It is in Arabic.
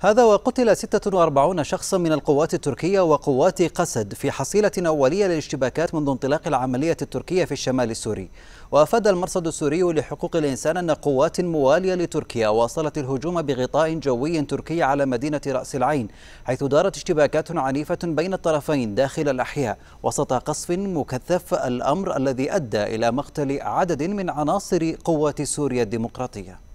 هذا وقتل 46 شخصا من القوات التركية وقوات قسد في حصيلة أولية للاشتباكات منذ انطلاق العملية التركية في الشمال السوري وأفاد المرصد السوري لحقوق الإنسان أن قوات موالية لتركيا واصلت الهجوم بغطاء جوي تركي على مدينة رأس العين حيث دارت اشتباكات عنيفة بين الطرفين داخل الأحياء وسط قصف مكثف الأمر الذي أدى إلى مقتل عدد من عناصر قوات سوريا الديمقراطية